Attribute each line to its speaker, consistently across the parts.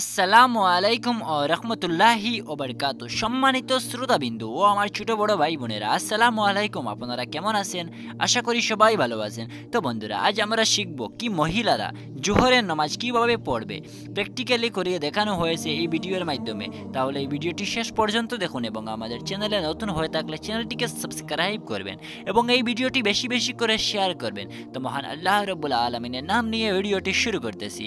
Speaker 1: আসসালামু আলাইকুম ও রহমতুল্লাহি ওবরকাত সম্মানিত শ্রোতাবিন্দু ও আমার ছোট বড় ভাই বোনেরা আসসালামু আলাইকুম আপনারা কেমন আছেন আশা করি সবাই ভালো আছেন তো বন্ধুরা আজ আমরা শিখব কি মহিলারা জোহরের নামাজ কিভাবে পড়বে প্র্যাকটিক্যালি করিয়ে দেখানো হয়েছে এই ভিডিওর মাধ্যমে তাহলে এই ভিডিওটি শেষ পর্যন্ত দেখুন এবং আমাদের চ্যানেলে নতুন হয়ে থাকলে চ্যানেলটিকে সাবস্ক্রাইব করবেন এবং এই ভিডিওটি বেশি বেশি করে শেয়ার করবেন তো মহান আল্লাহ রবুল্লা আলমিনের নাম নিয়ে ভিডিওটি শুরু করতেছি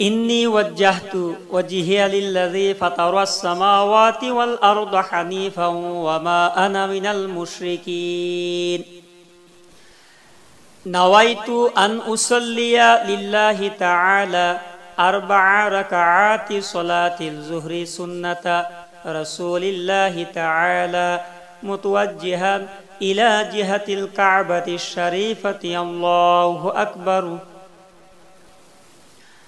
Speaker 1: إني وجهت وجهي للذي فطر السماوات والأرض حنيفا وما أنا من المشركين نويت أن أصلي لله تعالى أربع ركعات صلاة الزهر سنة رسول الله تعالى متوجها إلى جهة الكعبة الشريفة الله أكبر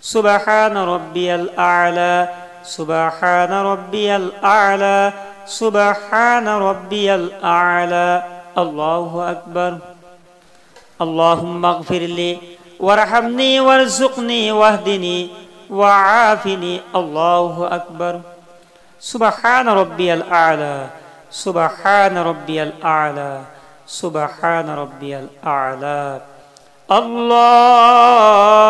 Speaker 1: سبحان ربي الأعلى سبحان ربي الأعلى سبحان ربي الأعلى الله أكبر اللهم اغفر لي وارحمني وارزقني واهدني وعافني الله أكبر سبحان ربي الأعلى سبحان ربي الأعلى سبحان ربي الأعلى الله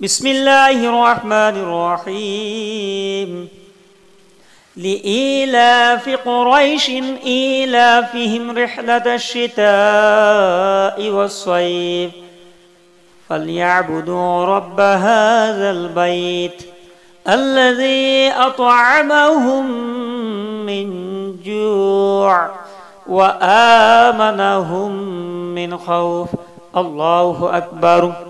Speaker 1: بسم الله الرحمن الرحيم لإيلاف قريش إيلافهم رحلة الشتاء والصيف فليعبدوا رب هذا البيت الذي أطعمهم من جوع وآمنهم من خوف الله أكبر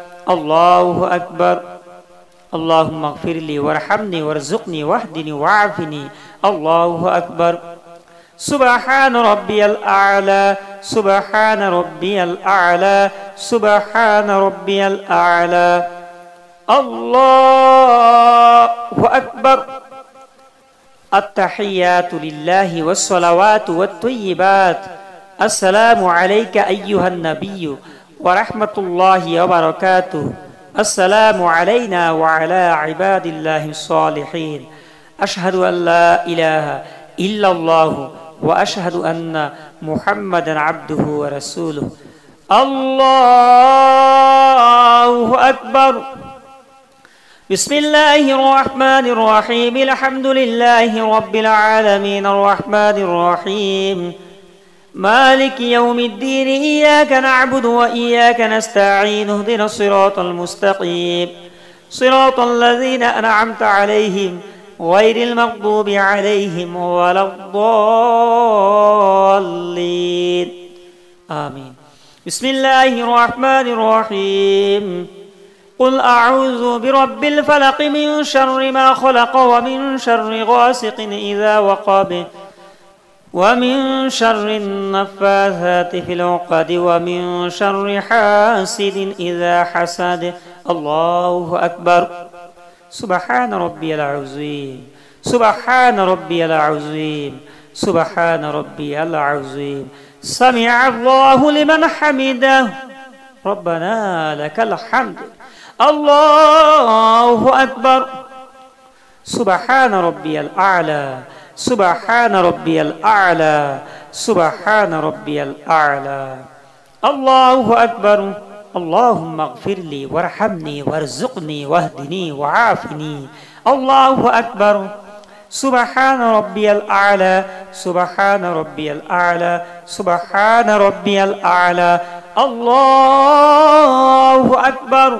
Speaker 1: الله أكبر اللهم اغفر لي وارحمني وارزقني واهدني واعفني الله أكبر سبحان ربي الأعلى سبحان ربي الأعلى سبحان ربي الأعلى الله أكبر التحيات لله والصلوات والطيبات السلام عليك أيها النبي ورحمة الله وبركاته السلام علينا وعلى عباد الله الصالحين أشهد أن لا إله إلا الله وأشهد أن محمدا عبده ورسوله الله أكبر بسم الله الرحمن الرحيم الحمد لله رب العالمين الرحمن الرحيم مالك يوم الدين إياك نعبد وإياك نستعين اهدنا الصراط المستقيم صراط الذين أنعمت عليهم غير المغضوب عليهم ولا الضالين آمين بسم الله الرحمن الرحيم قل أعوذ برب الفلق من شر ما خلق ومن شر غاسق إذا وقب ومن شر النفاثات في العقد ومن شر حاسد إذا حسد الله أكبر سبحان ربي العظيم سبحان ربي العظيم سبحان ربي العظيم سمع الله لمن حمده ربنا لك الحمد الله أكبر سبحان ربي الأعلى سبحان ربي الأعلى سبحان ربي الأعلى الله أكبر اللهم اغفر لي وارحمني وارزقني واهدني وعافني الله أكبر سبحان ربي الأعلى سبحان ربي الأعلى سبحان ربي الأعلى الله أكبر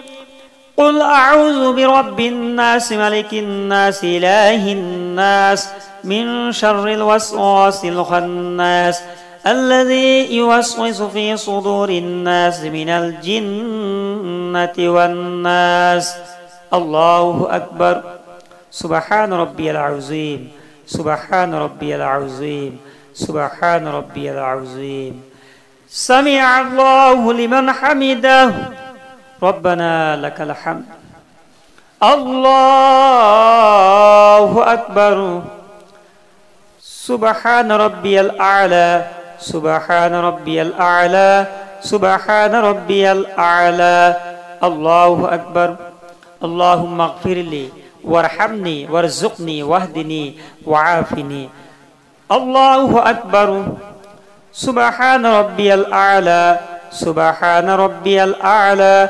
Speaker 1: قل أعوذ برب الناس ملك الناس إله الناس من شر الوسواس الخناس الذي يوسوس في صدور الناس من الجنة والناس الله أكبر سبحان ربي العظيم سبحان ربي العظيم سبحان ربي العظيم سمع الله لمن حمده ربنا لك الحمد الله أكبر سبحان ربي الأعلى سبحان ربي الأعلى سبحان ربي الأعلى الله أكبر اللهم اغفر لي وارحمني وارزقني واهدني وعافني الله أكبر سبحان ربي الأعلى سبحان ربي الأعلى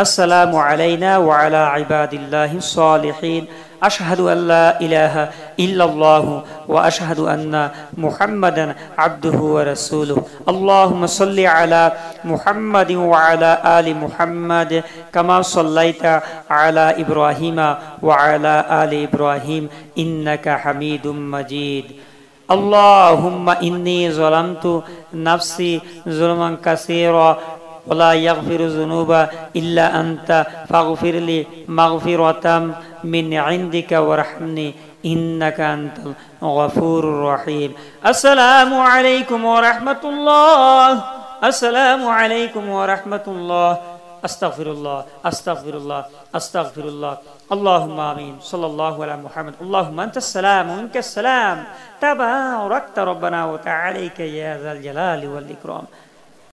Speaker 1: السلام علينا وعلى عباد الله الصالحين أشهد أن لا إله إلا الله وأشهد أن محمدا عبده ورسوله اللهم صل على محمد وعلى آل محمد كما صليت على إبراهيم وعلى آل إبراهيم إنك حميد مجيد اللهم إني ظلمت نفسي ظلما كثيرا ولا يغفر الذنوب إلا أنت فاغفر لي مغفرة من عندك وارحمني إنك أنت الغفور الرحيم السلام عليكم ورحمة الله السلام عليكم ورحمة الله أستغفر الله أستغفر الله أستغفر الله اللهم آمين صلى الله على محمد اللهم أنت السلام ومنك السلام تباركت ربنا وتعاليك يا ذا الجلال والإكرام